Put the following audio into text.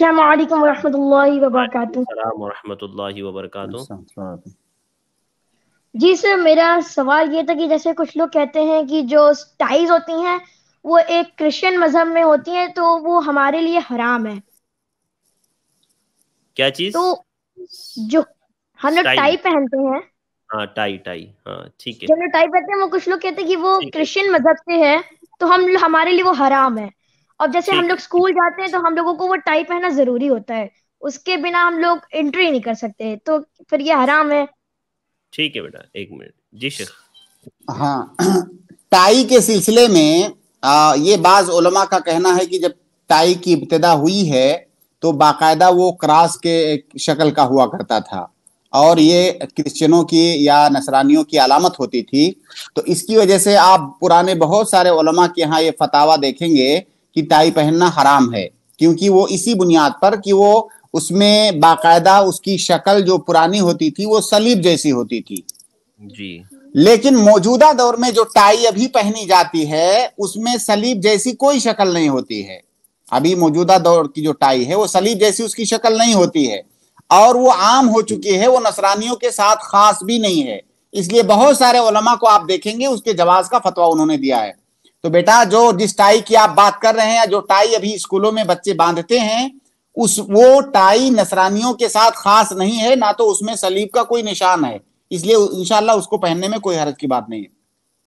जी sir मेरा सवाल ये था कि जैसे कुछ लोग कहते हैं कि जो टाइज होती हैं वो एक क्रिश्चियन मजहब में होती हैं तो वो हमारे लिए हराम है क्या चीज तो जो हम लोग टाई पहनते हैं हाँ टाई टाई हाँ ठीक है जो टाई पहनते हैं वो कुछ लोग कहते हैं कि वो क्रिश्चियन मजहब से है तो हम हमारे लिए वो हराम है और जैसे हम लोग स्कूल जाते हैं तो हम लोगों को वो टाई पहनना जरूरी होता है उसके बिना हम लोग एंट्री नहीं कर सकते तो फिर ये हराम है ठीक है बेटा एक मिनट जी शेख हाँ टाई के सिलसिले में आ, ये बाज उलमा का कहना है कि जब टाई की इब्तदा हुई है तो बाकायदा वो क्रास के शक्ल का हुआ करता था और ये क्रिश्चियनों की या नसरानियों की अलामत होती थी तो इसकी वजह से आप पुराने बहुत सारे उलमा के यहाँ ये फतावा देखेंगे कि टाई पहनना हराम है क्योंकि वो इसी बुनियाद पर कि वो उसमें बाकायदा उसकी शक्ल जो पुरानी होती थी वो सलीब जैसी होती थी जी लेकिन मौजूदा दौर में जो टाई अभी पहनी जाती है उसमें सलीब जैसी कोई शक्ल नहीं होती है अभी मौजूदा दौर की जो टाई है वो सलीब जैसी उसकी शक्ल नहीं होती है और वो आम हो चुकी है वो नसरानियों के साथ खास भी नहीं है इसलिए बहुत सारे ओलमा को आप देखेंगे उसके जवाब का फतवा उन्होंने दिया है तो बेटा जो जिस टाई की आप बात कर रहे हैं जो टाई अभी स्कूलों में बच्चे बांधते हैं उस वो टाई नसरानियों के साथ खास नहीं है ना तो उसमें सलीब का कोई निशान है इसलिए इंशाला उसको पहनने में कोई हरज की बात नहीं है